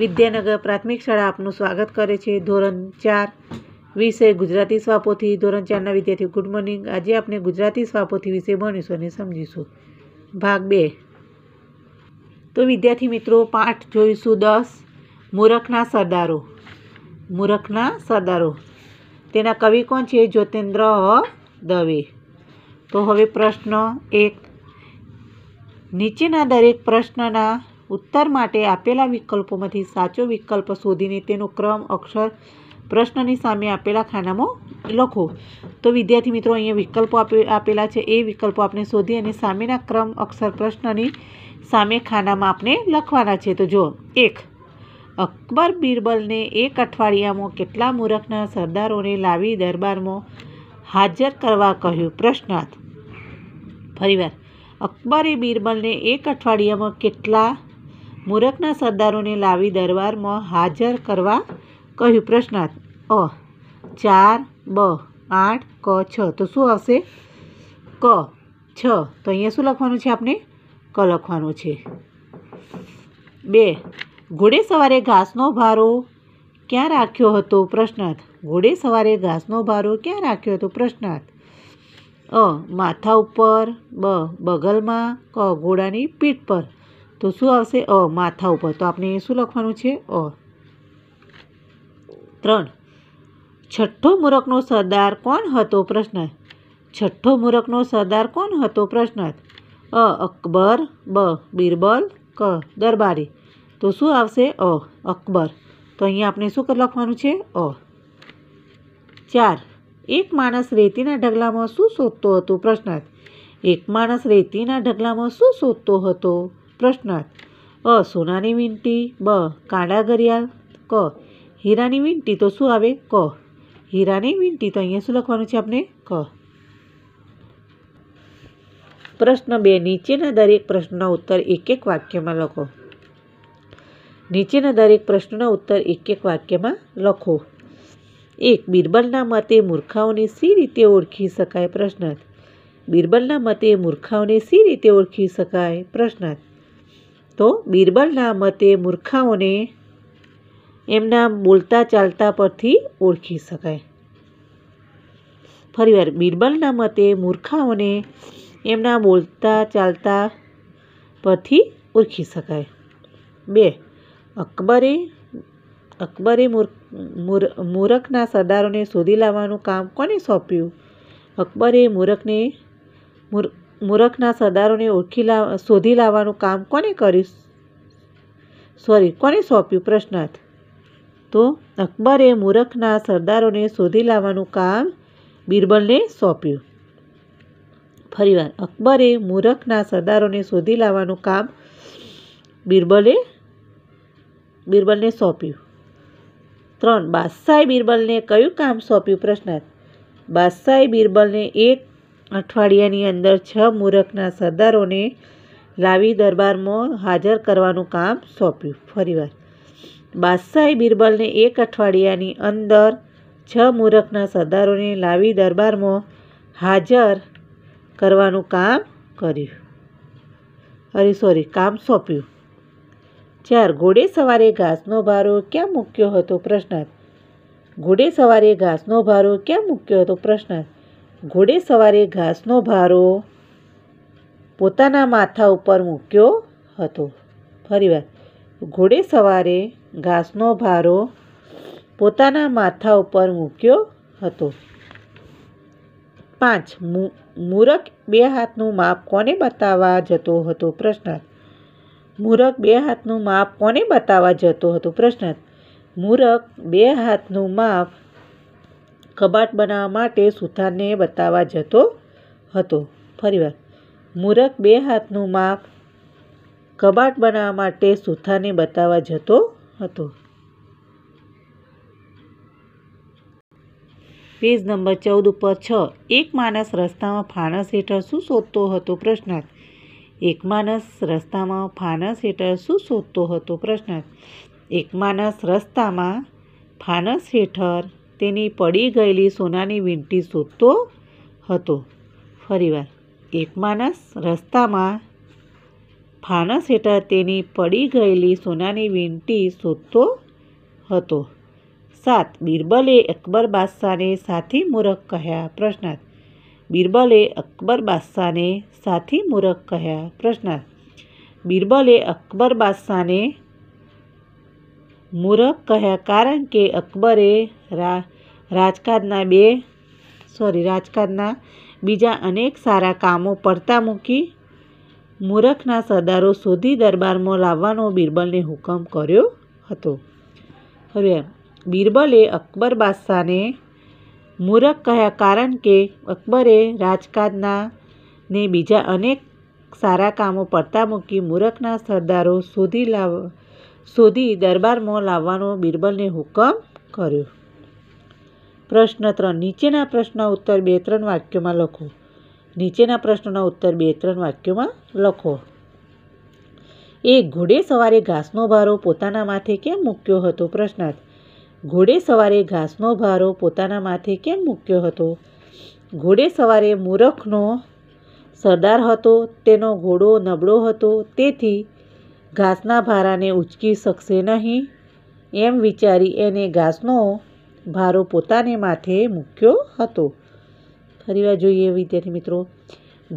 વિદ્યાનગર પ્રાથમિક શાળા આપનું સ્વાગત કરે છે ધોરણ ચાર વિષય ગુજરાતી સ્વાપોથી ધોરણ ચારના વિદ્યાર્થીઓ ગુડ મોર્નિંગ આજે આપણે ગુજરાતી સ્વાપોથી વિશે ભણીશું અને સમજીશું ભાગ બે તો વિદ્યાર્થી મિત્રો પાઠ જોઈશું દસ મૂરખના સરદારો મૂરખના સરદારો તેના કવિ કોણ છે જ્યોતેન્દ્ર દવે તો હવે પ્રશ્ન એક નીચેના દરેક પ્રશ્નના ઉત્તર માટે આપેલા વિકલ્પોમાંથી સાચો વિકલ્પ શોધીને તેનો ક્રમ અક્ષર પ્રશ્નની સામે આપેલા ખાનામાં લખો તો વિદ્યાર્થી મિત્રો અહીંયા વિકલ્પો આપેલા છે એ વિકલ્પો આપણે શોધી અને સામેના ક્રમ અક્ષર પ્રશ્નની સામે ખાનામાં આપણે લખવાના છે તો જો એક અકબર બિરબલને એક અઠવાડિયામાં કેટલા મૂરખના સરદારોને લાવી દરબારમાં હાજર કરવા કહ્યું પ્રશ્નાર્થ ફરીવાર અકબરે બિરબલને એક અઠવાડિયામાં કેટલા મૂરખના સરદારોને લાવી દરબારમાં હાજર કરવા કહ્યું પ્રશ્નાર્થ અ ચાર બ આઠ ક છ તો શું આવશે ક છ તો અહીંયા શું લખવાનું છે આપણે ક લખવાનું છે બે ઘોડે સવારે ઘાસનો ભારો ક્યાં રાખ્યો હતો પ્રશ્નાર્થ ઘોડે સવારે ઘાસનો ભારો ક્યાં રાખ્યો હતો પ્રશ્નાર્થ અ માથા ઉપર બ બગલમાં ક ઘોડાની પીઠ પર તો શું આવશે અ માથા ઉપર તો આપણે શું લખવાનું છે અ ત્રણ છઠ્ઠો મૂરખનો સરદાર કોણ હતો પ્રશ્ન છઠ્ઠો મૂરખનો સરદાર કોણ હતો પ્રશ્ન અ અકબર બ બિરબલ ક દરબારી તો શું આવશે અ અકબર તો અહીંયા આપણે શું લખવાનું છે અ ચાર એક માણસ રેતીના ઢગલામાં શું શોધતો હતો પ્રશ્ન એક માણસ રેતીના ઢગલામાં શું શોધતો હતો પ્રશ્નાર્થ અ સોનાની વીંટી બ કાંડા ગરિયા ક હીરાની વીંટી તો શું આવે ક હીરાની વીંટી તો અહીંયા શું લખવાનું છે આપણે ક પ્રશ્ન બે નીચેના દરેક પ્રશ્નનો ઉત્તર એક એક વાક્યમાં લખો નીચેના દરેક પ્રશ્નનો ઉત્તર એક એક વાક્યમાં લખો એક બિરબલના મતે મૂર્ખાઓને સી રીતે ઓળખી શકાય પ્રશ્નાર્થ બિરબલના મતે મૂર્ખાઓને સી રીતે ઓળખી શકાય પ્રશ્નાર્થ તો બિરબલના મતે મૂર્ખાઓને એમના બોલતા ચાલતા પરથી ઓળખી શકાય ફરીવાર બિરબલના મતે મૂર્ખાઓને એમના બોલતા ચાલતા પરથી ઓળખી શકાય બે અકબરે અકબરે મૂરખના સરદારોને શોધી લાવવાનું કામ કોને સોંપ્યું અકબરે મૂરખને મૂર મૂરખના સરદારોને ઓળખી લાવ શોધી લાવવાનું કામ કોને કર્યું સોરી કોને સોંપ્યું પ્રશ્નાર્થ તો અકબરે મૂરખના સરદારોને શોધી લાવવાનું કામ બિરબલને સોંપ્યું ફરીવાર અકબરે મૂરખના સરદારોને શોધી લાવવાનું કામ બિરબલે બિરબલને સોંપ્યું ત્રણ બાદશાહે બિરબલને કયું કામ સોંપ્યું પ્રશ્નાર્થ બાદશાહે બિરબલને એક અઠવાડિયાની અંદર છ મૂરખના સરદારોને લાવી દરબારમાં હાજર કરવાનું કામ સોંપ્યું ફરીવાર બાદશાહે બિરબલને એક અઠવાડિયાની અંદર છ મૂરખના સરદારોને લાવી દરબારમાં હાજર કરવાનું કામ કર્યું અરે સોરી કામ સોંપ્યું ચાર ઘોડે સવારે ઘાસનો ભારો ક્યાં મૂક્યો હતો પ્રશ્નાર્થ ઘોડે સવારે ઘાસનો ભારો ક્યાં મૂક્યો હતો પ્રશ્નાર્થ ઘોડે સવારે ઘાસનો ભારો પોતાના માથા ઉપર મૂક્યો હતો ફરીવાર ઘોડે સવારે ઘાસનો ભારો પોતાના માથા ઉપર મૂક્યો હતો પાંચ મૂરખ બે હાથનું માપ કોને બતાવવા જતો હતો પ્રશ્નાર્થ મૂરખ બે હાથનું માપ કોને બતાવવા જતો હતો પ્રશ્નાર્થ મૂરખ બે હાથનું માપ કબાટ બનાવવા માટે સુથારને બતાવવા જતો હતો ફરીવાર મૂરખ બે હાથનું માપ કબાટ બનાવવા માટે સુથારને બતાવવા જતો હતો પેજ નંબર ચૌદ ઉપર છ એક માણસ રસ્તામાં ફાણસ હેઠળ શું શોધતો હતો પ્રશ્નાર્થ એક માણસ રસ્તામાં ફાનસ હેઠળ શું શોધતો હતો પ્રશ્ન એક માણસ રસ્તામાં ફાનસ હેઠળ તેની પડી ગયેલી સોનાની વીંટી શોધતો હતો ફરીવાર એક માણસ રસ્તામાં ફાનસ હેઠળ તેની પડી ગયેલી સોનાની વીંટી શોધતો હતો સાત બિરબલે અકબર બાદશાહને સાથી મૂરખ કહ્યા પ્રશ્નાર્થ બિરબલે અકબર બાદશાહને સાથી મૂરખ કહ્યા પ્રશ્નાર્થ બિરબલે અકબર બાદશાહને મૂરખ કહ્યા કારણ કે અકબરે રાજકારના બે સોરી રાજકાજના બીજા અનેક સારા કામો પડતા મૂકી મૂરખના સરદારો શોધી દરબારમાં લાવવાનો બિરબલને હુકમ કર્યો હતો હવે બિરબલે અકબર બાદશાહને મૂરખ કહ્યા કારણ કે અકબરે રાજકારના ને બીજા અનેક સારા કામો પડતા મૂકી મૂરખના સરદારો શોધી લાવ શોધી દરબારમાં લાવવાનો બિરબલને હુકમ કર્યો પ્રશ્ન ત્રણ નીચેના પ્રશ્નના ઉત્તર બે ત્રણ વાક્યોમાં લખો નીચેના પ્રશ્નોના ઉત્તર બે ત્રણ વાક્યોમાં લખો એ ઘોડે સવારે ઘાસનો ભારો પોતાના માથે કેમ મૂક્યો હતો પ્રશ્નાર્થ ઘોડે સવારે ઘાસનો ભારો પોતાના માથે કેમ મૂક્યો હતો ઘોડે સવારે મૂરખનો સરદાર હતો તેનો ઘોડો નબળો હતો તેથી ઘાસના ભારાને ઉચકી શકશે નહીં એમ વિચારી એને ઘાસનો ભારો પોતાને માથે મૂક્યો હતો ફરીવાર જોઈએ વિદ્યાર્થી મિત્રો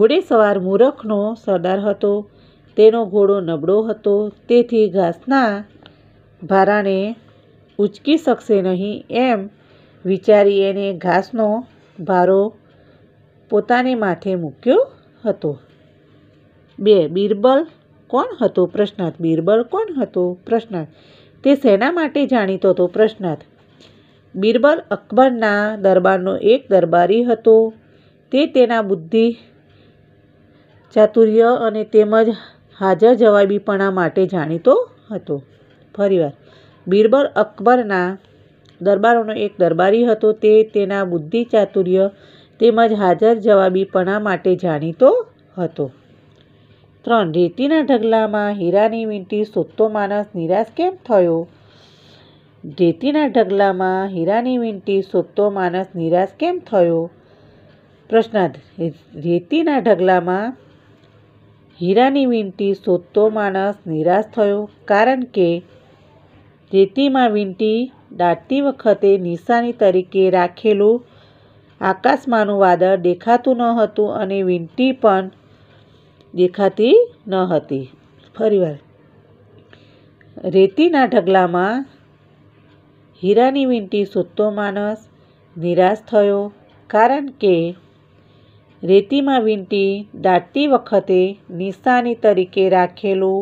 ઘોડે સવાર મૂરખનો સરદાર હતો તેનો ઘોડો નબળો હતો તેથી ઘાસના ભારાને ઉચકી શકશે નહીં એમ વિચારી એને ઘાસનો ભારો પોતાને માથે મૂક્યો હતો બે બિરબલ કોણ હતો પ્રશ્નાર્થ બિરબલ કોણ હતો પ્રશ્નાર્થ તે શેના માટે જાણીતો હતો પ્રશ્નાર્થ બિરબલ અકબરના દરબારનો એક દરબારી હતો તે તેના બુદ્ધિ ચાતુર્ય અને તેમજ હાજર જવાબીપણા માટે જાણીતો હતો ફરીવાર બિરબલ અકબરના દરબારોનો એક દરબારી હતો તે તેના બુદ્ધિ ચાતુર્ય તેમજ હાજર જવાબીપણા માટે જાણીતો હતો ત્રણ રેતીના ઢગલામાં હીરાની વીંટી શોધતો માણસ નિરાશ કેમ થયો રેતીના ઢગલામાં હીરાની વીંટી શોધતો માણસ નિરાશ કેમ થયો પ્રશ્ન રેતીના ઢગલામાં હીરાની વીંટી શોધતો માણસ નિરાશ થયો કારણ કે રેતીમાં વીંટી દાટતી વખતે નિશાની તરીકે રાખેલું આકાશમાંનું વાદળ દેખાતું ન હતું અને વીંટી પણ દેખાતી ન હતી ફરીવાર રેતીના ઢગલામાં હીરાની વીંટી શોધતો માણસ નિરાશ થયો કારણ કે રેતીમાં વીંટી દાટતી વખતે નિશાની તરીકે રાખેલું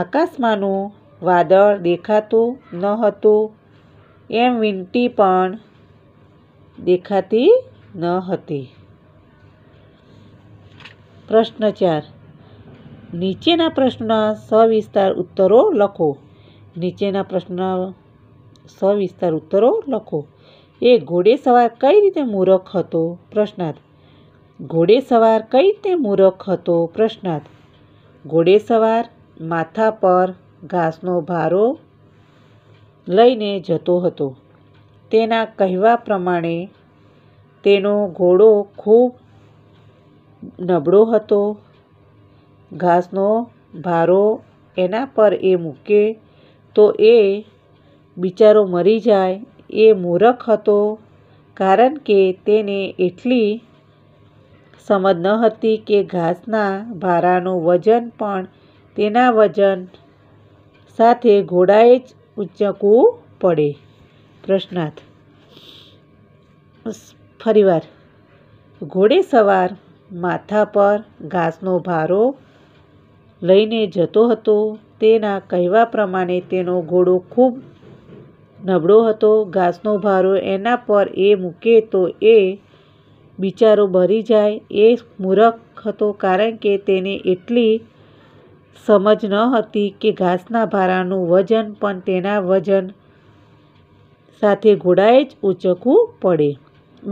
આકાશમાંનું વાદળ દેખાતું ન હતું એમ વીંટી પણ દેખાતી ન હતી પ્રશ્ન ચાર નીચેના પ્રશ્નના સવિસ્તાર ઉત્તરો લખો નીચેના પ્રશ્નના સવિસ્તાર ઉત્તરો લખો એ ઘોડે સવાર કઈ રીતે મૂરખ હતો પ્રશ્નાર્થ ઘોડે સવાર કઈ રીતે મૂરખ હતો પ્રશ્નાર્થ ઘોડે સવાર માથા પર ઘાસનો ભારો લઈને જતો હતો તેના કહેવા પ્રમાણે તેનો ઘોડો ખૂબ નબળો હતો ઘાસનો ભારો એના પર એ મૂકે તો એ બિચારો મરી જાય એ મૂરખ હતો કારણ કે તેને એટલી સમજ ન હતી કે ઘાસના ભારાનું વજન પણ તેના વજન સાથે ઘોડાએ જ ઊંચકવું પડે પ્રશ્નાર્થ ફરીવાર ઘોડે સવાર માથા પર ઘાસનો ભારો લઈને જતો હતો તેના કહેવા પ્રમાણે તેનો ઘોડો ખૂબ નબળો હતો ઘાસનો ભારો એના પર એ મૂકે તો એ બિચારો ભરી જાય એ મૂરખ હતો કારણ કે તેને એટલી સમજ ન હતી કે ઘાસના ભારાનું વજન પણ તેના વજન સાથે ઘોડાએ જ ઉચકવું પડે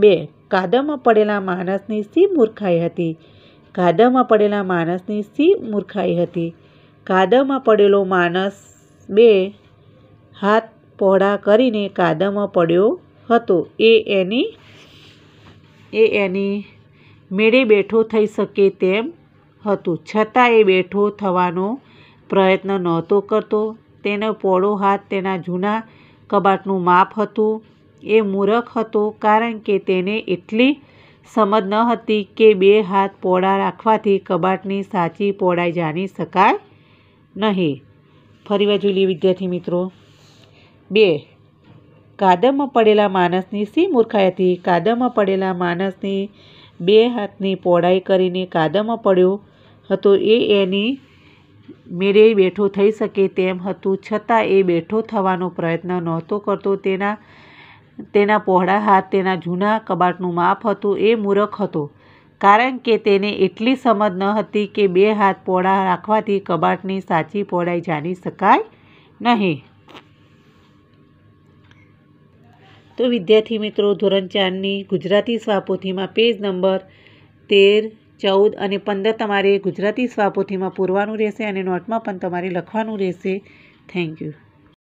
બે કાદવમાં પડેલા માણસની સી મૂર્ખાઈ હતી કાદવમાં પડેલા માણસની સી મૂર્ખાઈ હતી કાદવમાં પડેલો માણસ બે હાથ પહોળા કરીને કાદમાં પડ્યો હતો એ એની એ એની મેળે બેઠો થઈ શકે તેમ હતું છતાં એ બેઠો થવાનો પ્રયત્ન નહોતો કરતો તેનો પોળો હાથ તેના જૂના કબાટનું માપ હતું એ મૂરખ હતો કારણ કે તેને એટલી સમજ ન હતી કે બે હાથ પોળા રાખવાથી કબાટની સાચી પોળાઈ જાણી શકાય નહીં ફરી વાર જોઈ વિદ્યાર્થી મિત્રો બે કાદમમાં પડેલા માણસની શી મૂર્ખાઈ હતી કાદમમાં પડેલા માણસની બે હાથની પોળાઈ કરીને કાદમમાં પડ્યો હતો એ એની મેળે બેઠો થઈ શકે તેમ હતું છતાં એ બેઠો થવાનો પ્રયત્ન નહોતો કરતો તેના તેના પહોળા હાથ તેના જૂના કબાટનું માપ હતું એ મૂરખ હતો કારણ કે તેને એટલી સમજ ન હતી કે બે હાથ પહોળા રાખવાથી કબાટની સાચી પહોળાઈ જાણી શકાય નહીં તો વિદ્યાર્થી મિત્રો ધોરણ ચારની ગુજરાતી સ્વાપોથીમાં પેજ નંબર તેર ચૌદ અને પંદર તમારે ગુજરાતી સ્વાપોથીમાં પૂરવાનું રહેશે અને નોટમાં પણ તમારે લખવાનું રહેશે થેન્ક યુ